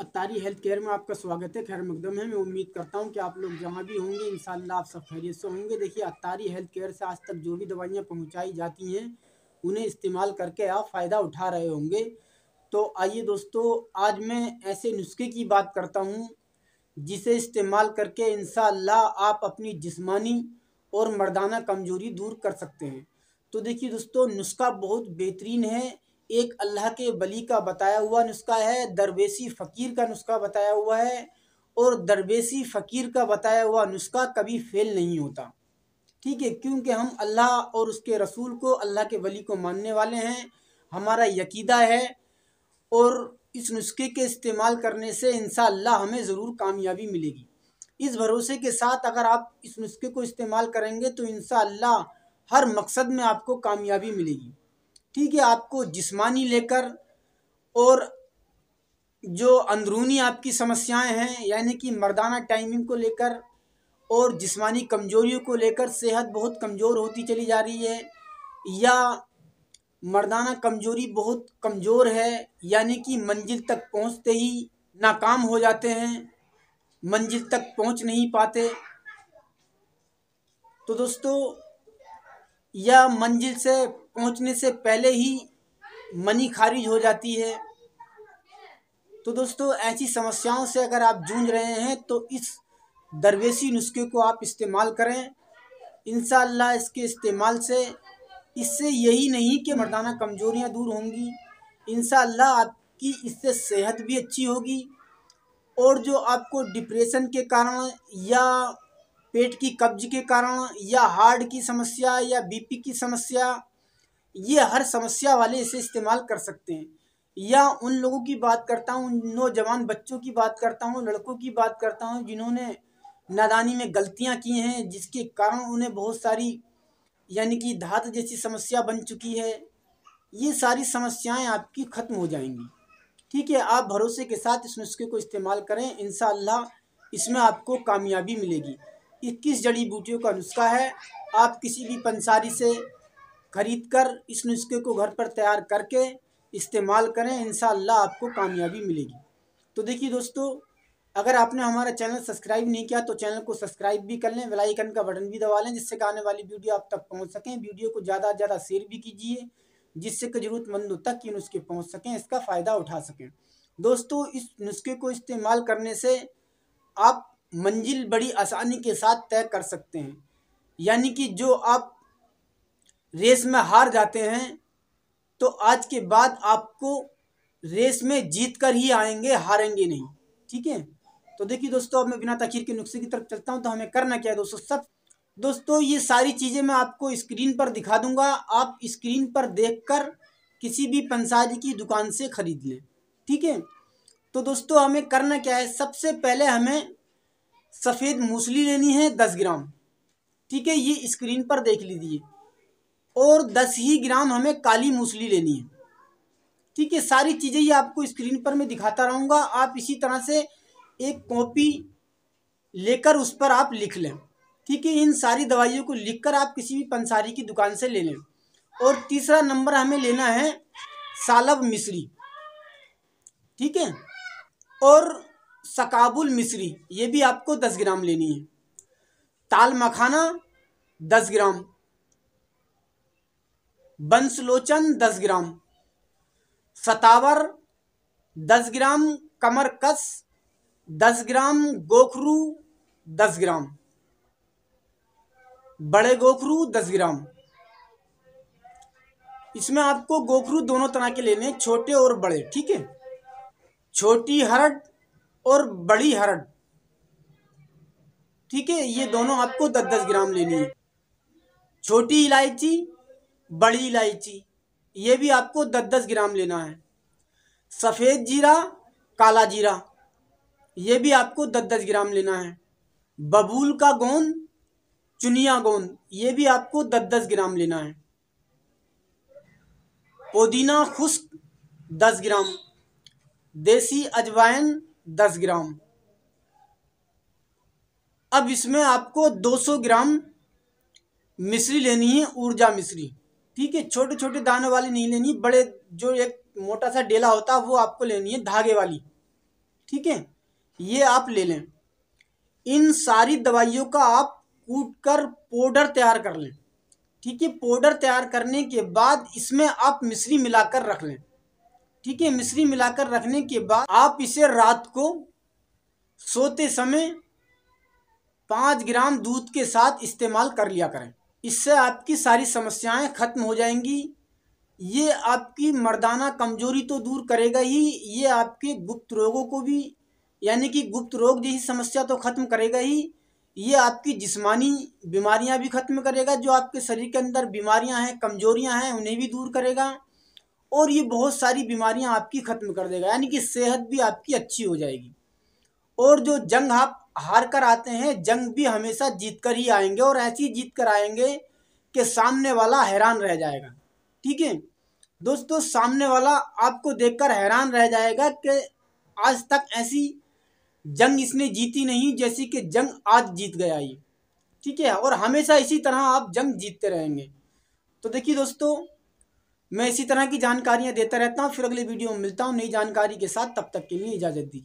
अतारी health care में आपका स्वागत है खैर मकदम है मैं उम्मीद करता हूँ कि आप लोग जहां भी होंगे इन आप सब खैरियत से होंगे देखिए अतारी हेल्थ केयर से आज तक जो भी दवाइयाँ पहुँचाई जाती हैं उन्हें इस्तेमाल करके आप फ़ायदा उठा रहे होंगे तो आइए दोस्तों आज मैं ऐसे नुस्खे की बात करता हूँ जिसे इस्तेमाल करके इन आप अपनी जिस्मानी और मर्दाना कमजोरी दूर कर सकते हैं तो देखिए दोस्तों नुस्खा बहुत बेहतरीन है एक अल्लाह के बली का बताया हुआ नुस्खा है दरवेशी फ़कीर का नुस्खा बताया हुआ है और दरवेशी फ़कीर का बताया हुआ नुस्खा कभी फेल नहीं होता ठीक है क्योंकि हम अल्लाह और उसके रसूल को अल्लाह के वली को मानने वाले हैं हमारा यकीदा है और इस नुस्खे के इस्तेमाल करने से इन हमें ज़रूर कामयाबी मिलेगी इस भरोसे के साथ अगर आप इस नुस्खे को इस्तेमाल करेंगे तो इन हर मकसद में आपको कामयाबी मिलेगी ठीक है आपको जिस्मानी लेकर और जो अंदरूनी आपकी समस्याएं हैं यानी कि मर्दाना टाइमिंग को लेकर और जिस्मानी कमजोरियों को लेकर सेहत बहुत कमज़ोर होती चली जा रही है या मर्दाना कमजोरी बहुत कमज़ोर है यानी कि मंजिल तक पहुंचते ही नाकाम हो जाते हैं मंजिल तक पहुंच नहीं पाते तो दोस्तों यह मंजिल से पहुंचने से पहले ही मनी खारिज हो जाती है तो दोस्तों ऐसी समस्याओं से अगर आप जूझ रहे हैं तो इस दरवेशी नुस्खे को आप इस्तेमाल करें इन इसके इस्तेमाल से इससे यही नहीं कि मर्दाना कमजोरियां दूर होंगी इन आपकी इससे सेहत भी अच्छी होगी और जो आपको डिप्रेशन के कारण या पेट की कब्ज के कारण या हार्ट की समस्या या बीपी की समस्या ये हर समस्या वाले इसे इस्तेमाल कर सकते हैं या उन लोगों की बात करता हूँ नौजवान बच्चों की बात करता हूँ लड़कों की बात करता हूँ जिन्होंने नादानी में गलतियाँ की हैं जिसके कारण उन्हें बहुत सारी यानी कि धात जैसी समस्या बन चुकी है ये सारी समस्याएं आपकी ख़त्म हो जाएंगी ठीक है आप भरोसे के साथ इस नुस्खे को इस्तेमाल करें इन इसमें आपको कामयाबी मिलेगी इक्कीस जड़ी बूटियों का नुस्खा है आप किसी भी पंसारी से खरीद कर इस नुस्खे को घर पर तैयार करके इस्तेमाल करें इन आपको कामयाबी मिलेगी तो देखिए दोस्तों अगर आपने हमारा चैनल सब्सक्राइब नहीं किया तो चैनल को सब्सक्राइब भी कर लें आइकन का बटन भी दबा लें जिससे कि आने वाली वीडियो आप तक पहुँच सकें वीडियो को ज़्यादा से ज़्यादा शेयर भी कीजिए जिससे कि ज़रूरतमंदों तक ये नुस्खे पहुँच सकें इसका फ़ायदा उठा सकें दोस्तों इस नुस्खे को इस्तेमाल करने से आप मंजिल बड़ी आसानी के साथ तय कर सकते हैं यानी कि जो आप रेस में हार जाते हैं तो आज के बाद आपको रेस में जीत कर ही आएंगे हारेंगे नहीं ठीक है तो देखिए दोस्तों अब मैं बिना तखीर के नुस्खे की तरफ चलता हूँ तो हमें करना क्या है दोस्तों सब दोस्तों ये सारी चीज़ें मैं आपको स्क्रीन पर दिखा दूंगा आप स्क्रीन पर देखकर किसी भी पंसारी की दुकान से ख़रीद लें ठीक है तो दोस्तों हमें करना क्या है सबसे पहले हमें सफ़ेद मूसली लेनी है दस ग्राम ठीक है ये स्क्रीन पर देख लीजिए और दस ही ग्राम हमें काली मूसली लेनी है ठीक है सारी चीज़ें ये आपको स्क्रीन पर मैं दिखाता रहूँगा आप इसी तरह से एक कॉपी लेकर उस पर आप लिख लें ठीक है इन सारी दवाइयों को लिखकर आप किसी भी पंसारी की दुकान से ले लें और तीसरा नंबर हमें लेना है सालब मिश्री ठीक है और सकाबुल मिश्री ये भी आपको दस ग्राम लेनी है ताल मखाना दस ग्राम बंसलोचन दस ग्राम सतावर दस ग्राम कमरकस दस ग्राम गोखरू दस ग्राम बड़े गोखरू दस ग्राम इसमें आपको गोखरू दोनों तरह के लेने छोटे और बड़े ठीक है छोटी हरड और बड़ी हरड ठीक है ये दोनों आपको दस दस ग्राम लेनी है छोटी इलायची बड़ी इलायची ये भी आपको दस दस ग्राम लेना है सफ़ेद जीरा काला जीरा ये भी आपको दस दस ग्राम लेना है बबूल का गोंद चुनिया गोंद ये भी आपको दस दस ग्राम लेना है पुदीना खुश्क दस ग्राम देसी अजवाइन दस ग्राम अब इसमें आपको 200 ग्राम मिश्री लेनी है ऊर्जा मिश्री ठीक है छोटे छोटे दानों वाली नहीं लेनी बड़े जो एक मोटा सा डेला होता है वो आपको लेनी है धागे वाली ठीक है ये आप ले लें इन सारी दवाइयों का आप कूट कर पाउडर तैयार कर लें ठीक है पाउडर तैयार करने के बाद इसमें आप मिश्री मिलाकर रख लें ठीक है मिश्री मिलाकर रखने के बाद आप इसे रात को सोते समय पाँच ग्राम दूध के साथ इस्तेमाल कर लिया करें इससे आपकी सारी समस्याएं ख़त्म हो जाएंगी ये आपकी मर्दाना कमजोरी तो दूर करेगा ही ये आपके गुप्त रोगों को भी यानी कि गुप्त रोग जैसी समस्या तो खत्म करेगा ही ये आपकी जिस्मानी बीमारियां भी खत्म करेगा जो आपके शरीर के अंदर बीमारियां हैं कमजोरियां हैं उन्हें भी दूर करेगा और ये बहुत सारी बीमारियां आपकी ख़त्म कर देगा यानी कि सेहत भी आपकी अच्छी हो जाएगी और जो जंग आप हार कर आते हैं जंग भी हमेशा जीत कर ही आएंगे और ऐसी जीत कर आएंगे कि सामने वाला हैरान रह जाएगा ठीक है दोस्तों सामने वाला आपको देखकर हैरान रह जाएगा कि आज तक ऐसी जंग इसने जीती नहीं जैसे कि जंग आज जीत गया ये ठीक है और हमेशा इसी तरह आप जंग जीतते रहेंगे तो देखिए दोस्तों मैं इसी तरह की जानकारियाँ देता रहता हूँ फिर अगले वीडियो में मिलता हूँ नई जानकारी के साथ तब तक के लिए इजाज़त दीजिए